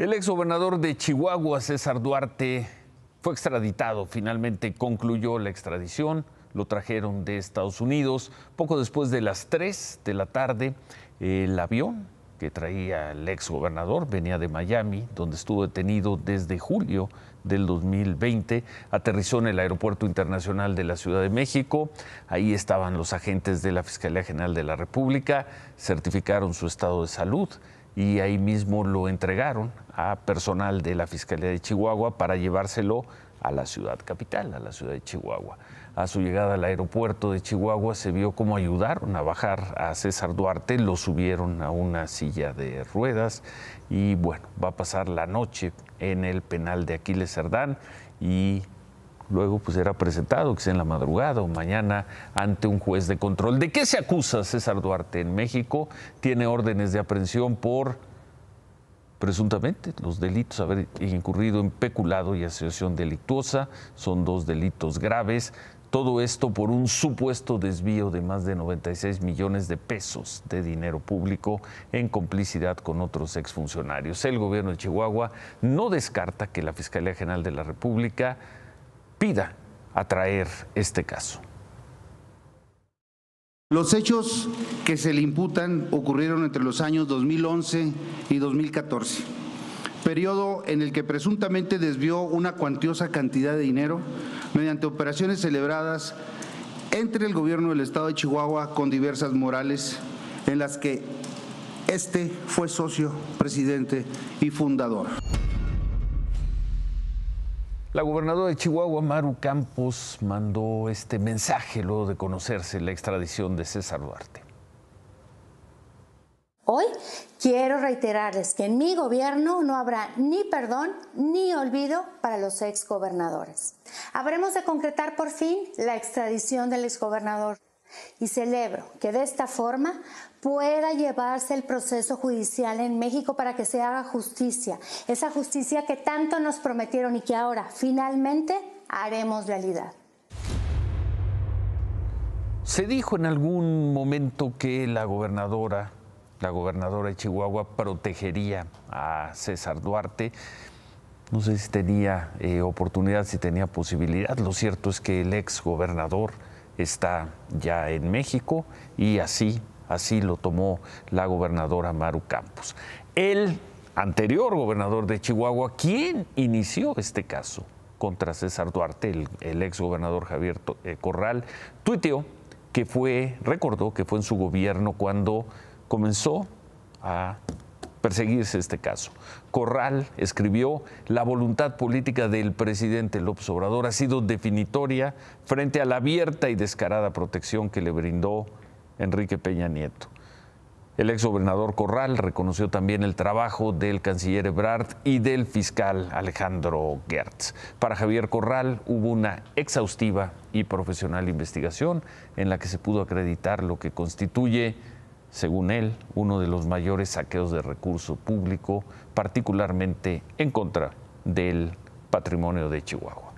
El exgobernador de Chihuahua, César Duarte, fue extraditado. Finalmente concluyó la extradición. Lo trajeron de Estados Unidos. Poco después de las 3 de la tarde, el avión que traía el exgobernador venía de Miami, donde estuvo detenido desde julio del 2020. Aterrizó en el Aeropuerto Internacional de la Ciudad de México. Ahí estaban los agentes de la Fiscalía General de la República. Certificaron su estado de salud y ahí mismo lo entregaron a personal de la Fiscalía de Chihuahua para llevárselo a la ciudad capital, a la ciudad de Chihuahua. A su llegada al aeropuerto de Chihuahua se vio cómo ayudaron a bajar a César Duarte, lo subieron a una silla de ruedas y bueno, va a pasar la noche en el penal de Aquiles Cerdán y luego pues será presentado, que sea en la madrugada o mañana, ante un juez de control. ¿De qué se acusa César Duarte en México? Tiene órdenes de aprehensión por presuntamente los delitos haber incurrido en peculado y asociación delictuosa, son dos delitos graves, todo esto por un supuesto desvío de más de 96 millones de pesos de dinero público en complicidad con otros exfuncionarios. El gobierno de Chihuahua no descarta que la Fiscalía General de la República pida atraer este caso. Los hechos que se le imputan ocurrieron entre los años 2011 y 2014, periodo en el que presuntamente desvió una cuantiosa cantidad de dinero mediante operaciones celebradas entre el gobierno del estado de Chihuahua con diversas morales en las que este fue socio, presidente y fundador. La gobernadora de Chihuahua, Maru Campos, mandó este mensaje luego de conocerse la extradición de César Duarte. Hoy quiero reiterarles que en mi gobierno no habrá ni perdón ni olvido para los exgobernadores. Habremos de concretar por fin la extradición del exgobernador y celebro que de esta forma pueda llevarse el proceso judicial en México para que se haga justicia, esa justicia que tanto nos prometieron y que ahora finalmente haremos realidad. Se dijo en algún momento que la gobernadora, la gobernadora de Chihuahua, protegería a César Duarte. No sé si tenía eh, oportunidad, si tenía posibilidad. Lo cierto es que el ex gobernador está ya en México y así, así lo tomó la gobernadora Maru Campos. El anterior gobernador de Chihuahua, quien inició este caso contra César Duarte, el, el ex gobernador Javier eh, Corral, tuiteó que fue, recordó que fue en su gobierno cuando comenzó a perseguirse este caso. Corral escribió, la voluntad política del presidente López Obrador ha sido definitoria frente a la abierta y descarada protección que le brindó Enrique Peña Nieto. El ex gobernador Corral reconoció también el trabajo del canciller Ebrard y del fiscal Alejandro Gertz. Para Javier Corral hubo una exhaustiva y profesional investigación en la que se pudo acreditar lo que constituye según él, uno de los mayores saqueos de recurso público, particularmente en contra del patrimonio de Chihuahua.